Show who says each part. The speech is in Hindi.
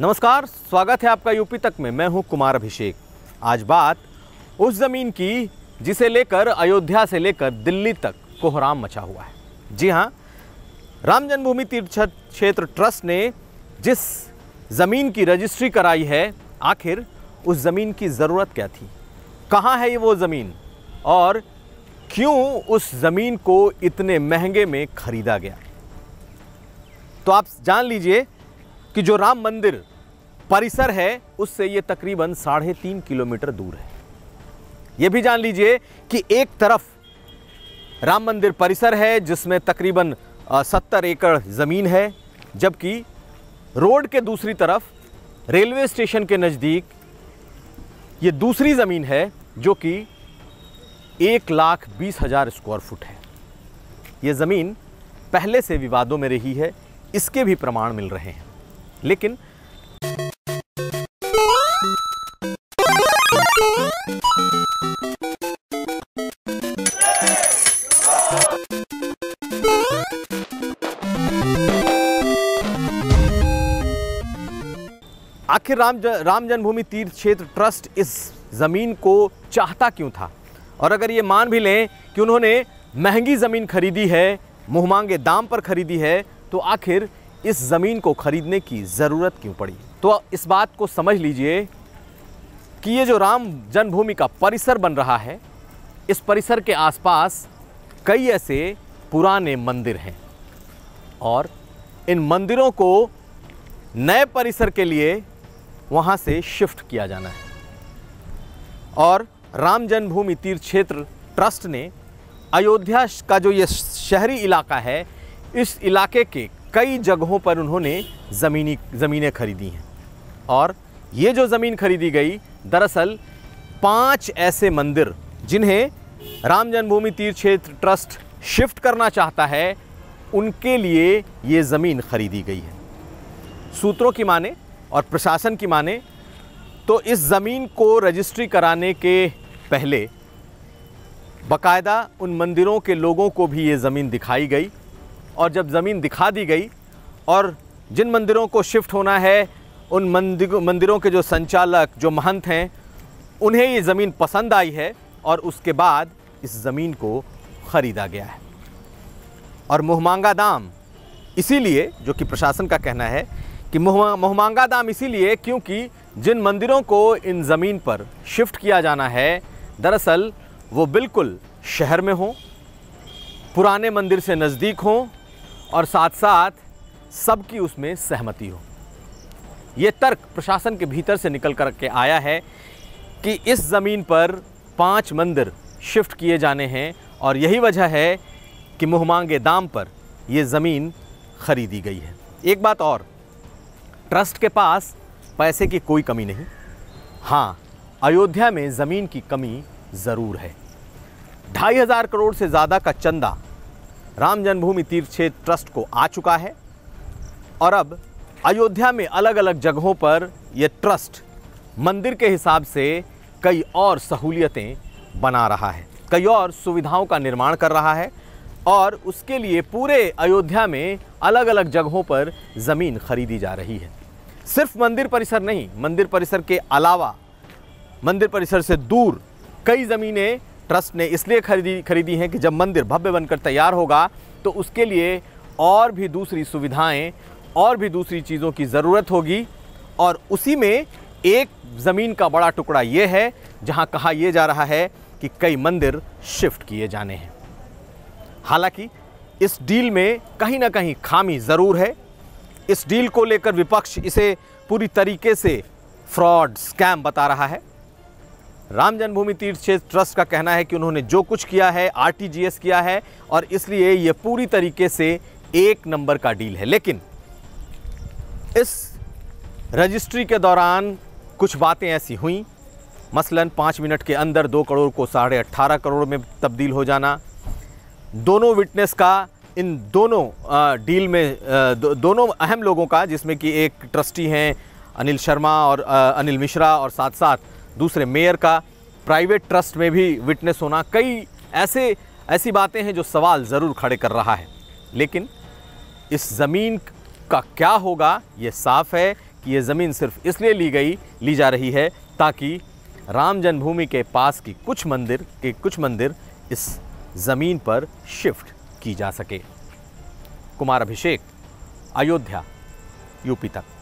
Speaker 1: नमस्कार स्वागत है आपका यूपी तक में मैं हूं कुमार अभिषेक आज बात उस ज़मीन की जिसे लेकर अयोध्या से लेकर दिल्ली तक कोहराम मचा हुआ है जी हाँ राम जन्मभूमि तीर्थ क्षेत्र ट्रस्ट ने जिस ज़मीन की रजिस्ट्री कराई है आखिर उस ज़मीन की ज़रूरत क्या थी कहाँ है ये वो ज़मीन और क्यों उस ज़मीन को इतने महंगे में ख़रीदा गया तो आप जान लीजिए कि जो राम मंदिर परिसर है उससे ये तकरीबन साढ़े तीन किलोमीटर दूर है ये भी जान लीजिए कि एक तरफ राम मंदिर परिसर है जिसमें तकरीबन सत्तर एकड़ ज़मीन है जबकि रोड के दूसरी तरफ रेलवे स्टेशन के नज़दीक ये दूसरी ज़मीन है जो कि एक लाख बीस हज़ार स्क्वायर फुट है ये ज़मीन पहले से विवादों में रही है इसके भी प्रमाण मिल रहे हैं लेकिन आखिर राम राम जन्मभूमि तीर्थ क्षेत्र ट्रस्ट इस ज़मीन को चाहता क्यों था और अगर ये मान भी लें कि उन्होंने महंगी ज़मीन खरीदी है मुहमांगे दाम पर खरीदी है तो आखिर इस ज़मीन को खरीदने की ज़रूरत क्यों पड़ी तो इस बात को समझ लीजिए कि ये जो राम जन्मभूमि का परिसर बन रहा है इस परिसर के आसपास कई ऐसे पुराने मंदिर हैं और इन मंदिरों को नए परिसर के लिए वहाँ से शिफ्ट किया जाना है और राम जन्मभूमि तीर्थ क्षेत्र ट्रस्ट ने अयोध्या का जो ये शहरी इलाका है इस इलाके के कई जगहों पर उन्होंने ज़मीनी ज़मीनें खरीदी हैं और ये जो ज़मीन खरीदी गई दरअसल पांच ऐसे मंदिर जिन्हें राम जन्मभूमि तीर्थ क्षेत्र ट्रस्ट शिफ्ट करना चाहता है उनके लिए ये ज़मीन खरीदी गई है सूत्रों की माने और प्रशासन की माने तो इस ज़मीन को रजिस्ट्री कराने के पहले बकायदा उन मंदिरों के लोगों को भी ये ज़मीन दिखाई गई और जब ज़मीन दिखा दी गई और जिन मंदिरों को शिफ्ट होना है उन मंदिर मंदिरों के जो संचालक जो महंत हैं उन्हें ये ज़मीन पसंद आई है और उसके बाद इस ज़मीन को ख़रीदा गया है और मोहमांगा दाम इसीलिए जो कि प्रशासन का कहना है कि मोहमांगा दाम इसीलिए क्योंकि जिन मंदिरों को इन ज़मीन पर शिफ्ट किया जाना है दरअसल वो बिल्कुल शहर में हों पुराने मंदिर से नज़दीक हों और साथ साथ सबकी उसमें सहमति हो ये तर्क प्रशासन के भीतर से निकल कर के आया है कि इस ज़मीन पर पांच मंदिर शिफ्ट किए जाने हैं और यही वजह है कि मुहमांगे दाम पर ये ज़मीन खरीदी गई है एक बात और ट्रस्ट के पास पैसे की कोई कमी नहीं हाँ अयोध्या में ज़मीन की कमी ज़रूर है ढाई हज़ार करोड़ से ज़्यादा का चंदा राम जन्मभूमि तीर्थ क्षेत्र ट्रस्ट को आ चुका है और अब अयोध्या में अलग अलग जगहों पर यह ट्रस्ट मंदिर के हिसाब से कई और सहूलियतें बना रहा है कई और सुविधाओं का निर्माण कर रहा है और उसके लिए पूरे अयोध्या में अलग अलग जगहों पर ज़मीन खरीदी जा रही है सिर्फ मंदिर परिसर नहीं मंदिर परिसर के अलावा मंदिर परिसर से दूर कई ज़मीनें ट्रस्ट ने इसलिए खरीदी खरीदी हैं कि जब मंदिर भव्य बनकर तैयार होगा तो उसके लिए और भी दूसरी सुविधाएं और भी दूसरी चीज़ों की ज़रूरत होगी और उसी में एक ज़मीन का बड़ा टुकड़ा ये है जहाँ कहा यह जा रहा है कि कई मंदिर शिफ्ट किए जाने हैं हालांकि इस डील में कहीं ना कहीं खामी ज़रूर है इस डील को लेकर विपक्ष इसे पूरी तरीके से फ्रॉड स्कैम बता रहा है राम जन्मभूमि तीर्थ क्षेत्र ट्रस्ट का कहना है कि उन्होंने जो कुछ किया है आरटीजीएस किया है और इसलिए ये पूरी तरीके से एक नंबर का डील है लेकिन इस रजिस्ट्री के दौरान कुछ बातें ऐसी हुई मसलन पाँच मिनट के अंदर दो करोड़ को साढ़े अट्ठारह करोड़ में तब्दील हो जाना दोनों विटनेस का इन दोनों डील में दो, दोनों अहम लोगों का जिसमें कि एक ट्रस्टी हैं अनिल शर्मा और अनिल मिश्रा और साथ साथ दूसरे मेयर का प्राइवेट ट्रस्ट में भी विटनेस होना कई ऐसे ऐसी बातें हैं जो सवाल ज़रूर खड़े कर रहा है लेकिन इस ज़मीन का क्या होगा ये साफ है कि ये ज़मीन सिर्फ इसलिए ली गई ली जा रही है ताकि राम जन्मभूमि के पास की कुछ मंदिर के कुछ मंदिर इस ज़मीन पर शिफ्ट की जा सके कुमार अभिषेक अयोध्या यूपी तक